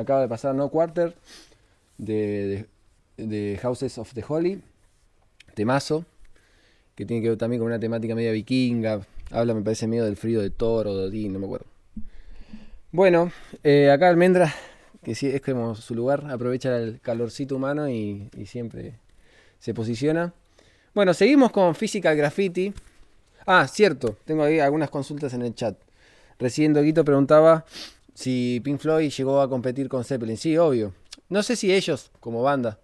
acaba de pasar No Quarter de, Houses of the Holy, temazo, que tiene que ver también con una temática media vikinga, habla me parece medio del frío de Toro, de Odín, no me acuerdo. Bueno, eh, acá Almendra, que sí, es como su lugar, aprovecha el calorcito humano y, siempre se posiciona. Bueno, seguimos con Physical Graffiti. Ah, cierto, tengo ahí algunas consultas en el chat. Recién Doguito preguntaba si Pink Floyd llegó a competir con Zeppelin. Sí, obvio. No sé si ellos, como banda,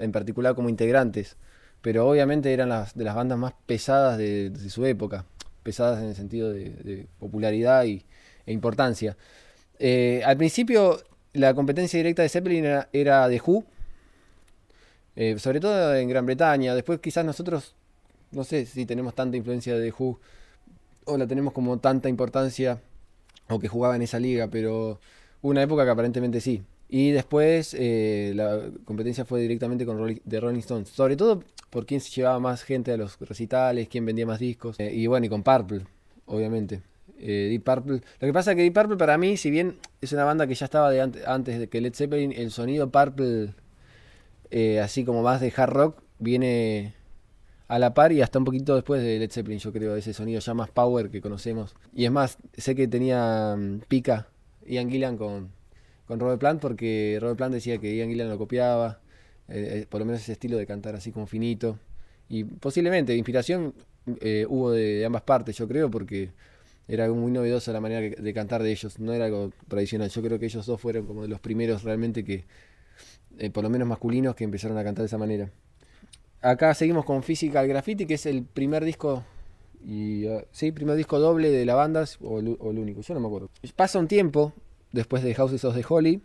en particular como integrantes, pero obviamente eran las, de las bandas más pesadas de, su época. Pesadas en el sentido de, popularidad y, e importancia. Eh, al principio, la competencia directa de Zeppelin era, The de Who, eh, sobre todo en Gran Bretaña. Después, quizás nosotros, no sé si tenemos tanta influencia de Who o la tenemos como tanta importancia o que jugaba en esa liga, pero una época que aparentemente sí. Y después eh, la competencia fue directamente con Rolling, de Rolling Stones, sobre todo por quién se llevaba más gente a los recitales, quién vendía más discos, eh, y bueno, y con Purple, obviamente. Eh, Deep Purple. Lo que pasa es que Deep Purple para mí, si bien es una banda que ya estaba antes, antes de que Led Zeppelin, el sonido Purple, así como más de hard rock, viene a la par y hasta un poquito después de Led Zeppelin, yo creo, ese sonido ya más power que conocemos. Y es más, sé que tenía mm, pica Ian Gillan con, con Robert Plant porque Robert Plant decía que Ian Gillan lo copiaba, eh, eh, por lo menos ese estilo de cantar así como finito. Y posiblemente inspiración eh, hubo de, ambas partes, yo creo, porque era algo muy novedoso la manera de cantar de ellos, no era algo tradicional. Yo creo que ellos dos fueron como de los primeros realmente que, por lo menos masculinos, que empezaron a cantar de esa manera. Acá seguimos con Physical Graffiti, que es el primer disco y eh, sí, primer disco doble de la banda o el, único, yo no me acuerdo. Pasa un tiempo después de House of the de Holly,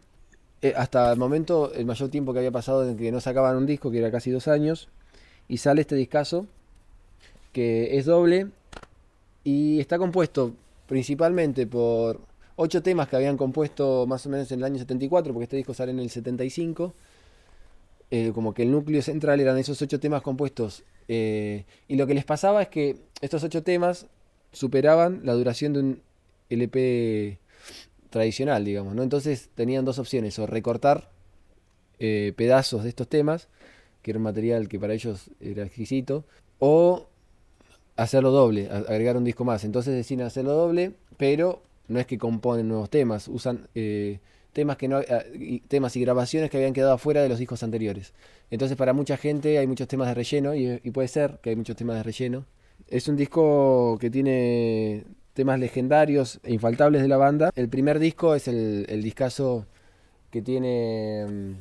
eh, hasta el momento el mayor tiempo que había pasado en que no sacaban un disco, que era casi dos años, y sale este discazo que es doble y está compuesto principalmente por ocho temas que habían compuesto más o menos en el año 74, porque este disco sale en el 75 eh, como que el núcleo central eran esos ocho temas compuestos. Eh, y lo que les pasaba es que estos ocho temas superaban la duración de un LP tradicional, digamos, ¿no? Entonces tenían dos opciones, o recortar eh, pedazos de estos temas, que era un material que para ellos era exquisito, o hacerlo doble, agregar un disco más. Entonces deciden hacerlo doble, pero no es que componen nuevos temas, usan temas, que no, eh, temas y grabaciones que habían quedado afuera de los discos anteriores. Entonces para mucha gente hay muchos temas de relleno y, puede ser que hay muchos temas de relleno. Es un disco que tiene temas legendarios e infaltables de la banda. El primer disco es el, el discazo que tiene mm,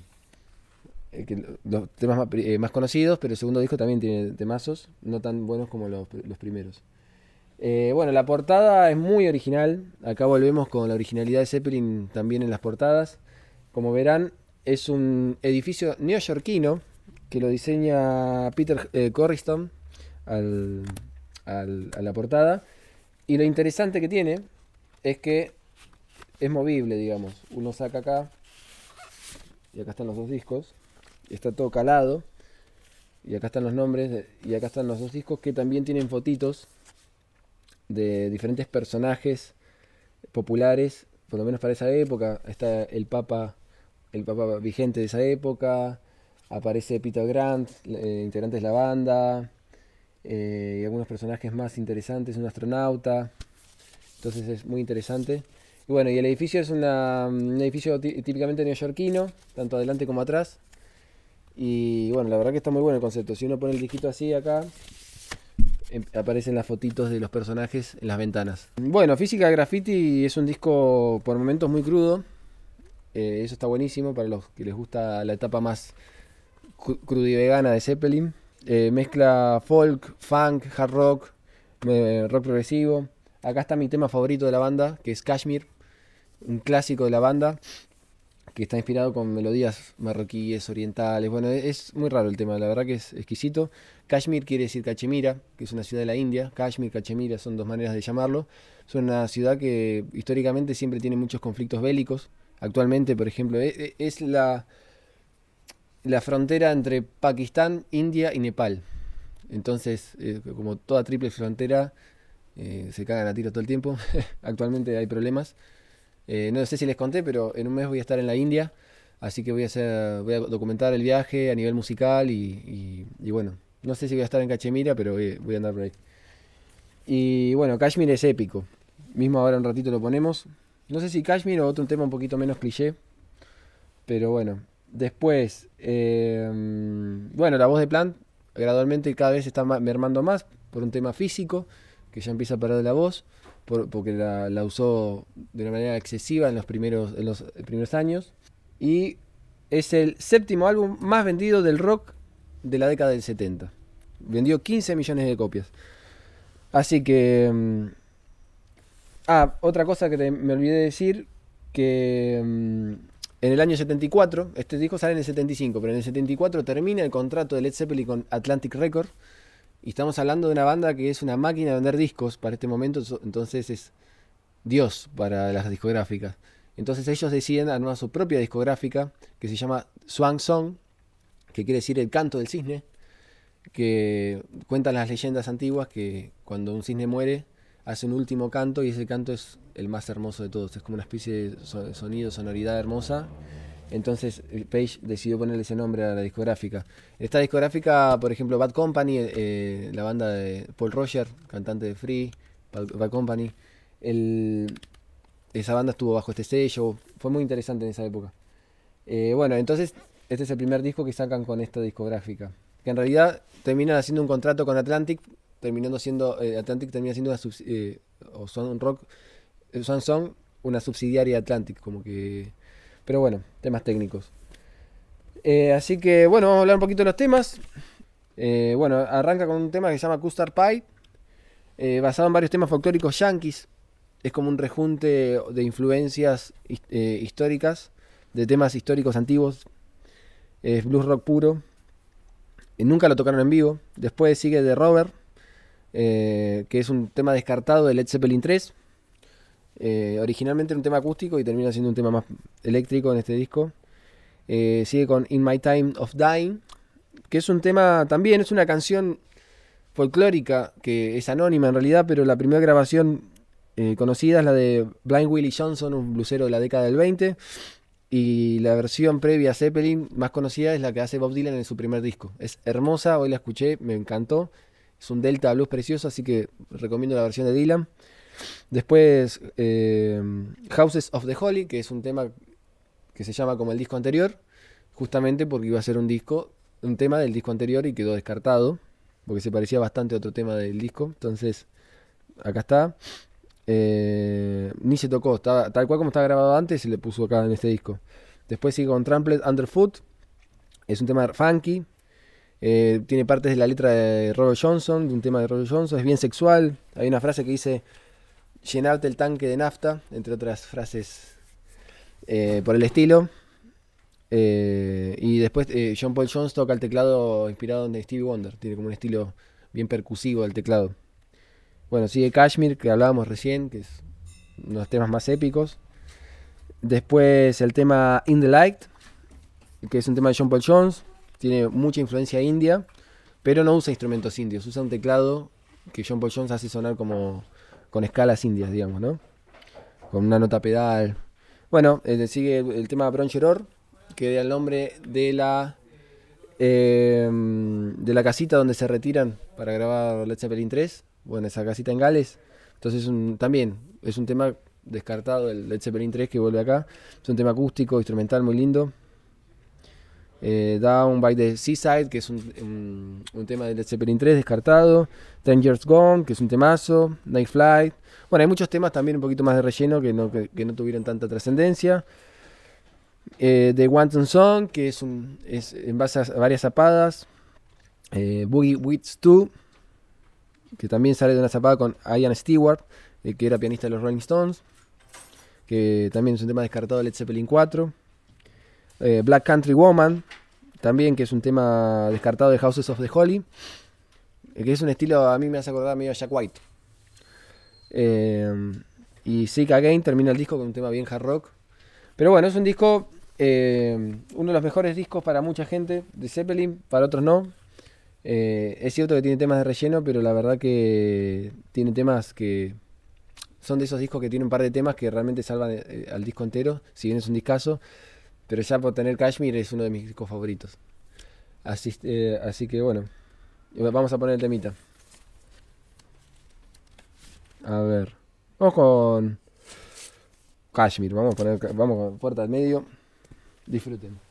eh, los temas eh, más, conocidos, pero el segundo disco también tiene temazos, no tan buenos como los primeros. Eh, bueno, la portada es muy original. Acá volvemos con la originalidad de Zeppelin también en las portadas. Como verán, es un edificio neoyorquino que lo diseña Peter eh, Corriston a la portada. Y lo interesante que tiene es que es movible, digamos. Uno saca acá y acá están los dos discos. Está todo calado. Y acá están los nombres y acá están los dos discos que también tienen fotitos de diferentes personajes populares, por lo menos para esa época. Está el Papa, el Papa vigente de esa época. Aparece Peter Grant, Integrante eh, integrantes de la banda. Eh, y algunos personajes más interesantes, un astronauta. Entonces es muy interesante. Y bueno, y el edificio es un edificio típicamente neoyorquino, tanto adelante como atrás. Y bueno, la verdad que está muy bueno el concepto. Si uno pone el dígito así acá, Em, aparecen las fotitos de los personajes en las ventanas. Bueno, Física Graffiti es un disco por momentos muy crudo. Eh, eso está buenísimo para los que les gusta la etapa más crudivegana de Zeppelin. Eh, mezcla folk, funk, hard rock, rock progresivo. Acá está mi tema favorito de la banda, que es Kashmir, un clásico de la banda que está inspirado con melodías marroquíes, orientales. Bueno, e-, es muy raro el tema, la verdad que es exquisito. Kashmir quiere decir Cachemira, que es una ciudad de la India. Kashmir, Cachemira son dos maneras de llamarlo. Es una ciudad que históricamente siempre tiene muchos conflictos bélicos. Actualmente, por ejemplo, e-, e-, es, la, la frontera entre Pakistán, India y Nepal. Entonces, eh, como toda triple frontera, eh, se cagan a tiro todo el tiempo. Actualmente hay problemas. Eh, no sé si les conté, pero en un mes voy a estar en la India, así que voy a, voy a documentar el viaje a nivel musical y, bueno, no sé si voy a estar en Cachemira, pero voy, a andar por ahí. Y bueno, Kashmir es épico. Mismo ahora un ratito lo ponemos. No sé si Kashmir o otro tema un poquito menos cliché, pero bueno. Después, em, bueno, la voz de Plant gradualmente cada vez está mermando más por un tema físico, que ya empieza a de la voz porque la, usó de una manera excesiva en los primeros, los primeros años. Y es el séptimo álbum más vendido del rock de la década del 70. Vendió 15 millones de copias. Así que... Mm, ah, otra cosa que me olvidé de decir, que mm, en el año 74, este disco sale en el 75, pero en el 74 termina el contrato de Led Zeppelin con Atlantic Records y estamos hablando de una banda que es una máquina de vender discos para este momento, entonces es Dios para las discográficas. Entonces ellos deciden armar su propia discográfica que se llama Swan Song, que quiere decir el canto del cisne, que cuentan las leyendas antiguas que cuando un cisne muere hace un último canto y ese canto es el más hermoso de todos, es como una especie de sonido, sonoridad hermosa entonces eh, Page decidió ponerle ese nombre a la discográfica. Esta discográfica, por ejemplo, Bad Company, eh, la banda de Paul Roger, cantante de Free, Bad, Company, esa banda estuvo bajo este sello, fue muy interesante en esa época. Eh, bueno, entonces este es el primer disco que sacan con esta discográfica, que en realidad terminan haciendo un contrato con Atlantic, terminando siendo, Atlantic termina siendo o Son Rock, una subsidiaria de Atlantic, como que pero bueno, temas técnicos. Eh, así que bueno, vamos a hablar un poquito de los temas. Eh, bueno, arranca con un tema que se llama Custard Pie, eh, basado en varios temas folclóricos yanquis. Es como un rejunte de influencias históricas, de temas históricos antiguos. Es blues rock puro. nunca lo tocaron en vivo. Después sigue The Rover, que es un tema descartado de Led Zeppelin 3 eh, originalmente era un tema acústico y termina siendo un tema más eléctrico en este disco. Eh, sigue con In My Time of Dying, que es un tema también, es una canción folclórica que es anónima en realidad, pero la primera grabación eh, conocida es la de Blind Willie Johnson, un blusero de la década del 20. Y la versión previa a Zeppelin, más conocida, es la que hace Bob Dylan en su primer disco. Es hermosa, hoy la escuché, me encantó. Es un delta blues precioso, así que recomiendo la versión de Dylan. Después, eh, Houses of the Holy, que es un tema que se llama como el disco anterior, justamente porque iba a ser un disco, un tema del disco anterior y quedó descartado, porque se parecía bastante a otro tema del disco. Entonces, acá está. Eh, ni se tocó, tal cual como estaba grabado antes, se le puso acá en este disco. Después sigue con Tramplet Underfoot, es un tema funky. Eh, tiene partes de la letra de Robert Johnson, de un tema de Robert Johnson, es bien sexual. Hay una frase que dice llenarte el tanque de nafta, entre otras frases eh, por el estilo. Eh, y después eh, John Paul Jones toca el teclado inspirado en Stevie Wonder, tiene como un estilo bien percusivo el teclado. Bueno, sigue Kashmir, que hablábamos recién, que es uno de los temas más épicos. Después el tema In the Light, que es un tema de John Paul Jones, tiene mucha influencia india, pero no usa instrumentos indios, usa un teclado que John Paul Jones hace sonar como con escalas indias, digamos, ¿no? Con una nota pedal. Bueno, eh, sigue el, tema Broncheror, que da el nombre de la em, de la casita donde se retiran para grabar Led Zeppelin 3, bueno, esa casita en Gales. Entonces un, también es un tema descartado el Led Zeppelin 3 que vuelve acá. Es un tema acústico, instrumental muy lindo. Eh, Down by the Seaside, que es un, tema del Led Zeppelin 3 descartado. Ten Years Gone, que es un temazo. Night Flight. Bueno, hay muchos temas también un poquito más de relleno que no, tuvieron tanta trascendencia. Eh, the Wanton Song, que es, un, en base a varias zapadas. Eh, Boogie Wits 2, que también sale de una zapada con Ian Stewart, eh, que era pianista de los Rolling Stones, que también es un tema descartado de Led Zeppelin 4. Black Country Woman, también, que es un tema descartado de Houses of the Holy, que es un estilo, a mí me hace acordar medio a Jack White. Eh, y Sick Again termina el disco con un tema bien hard rock. Pero bueno, es un disco, eh, uno de los mejores discos para mucha gente de Zeppelin, para otros no. Eh, es cierto que tiene temas de relleno, pero la verdad que tiene temas que son de esos discos que tienen un par de temas que realmente salvan al disco entero, si bien es un discazo. Pero ya por tener Kashmir es uno de mis discos favoritos. Así, eh, que bueno, vamos a poner el temita. A ver, vamos con Kashmir, vamos a poner, vamos con puerta al medio. Disfruten.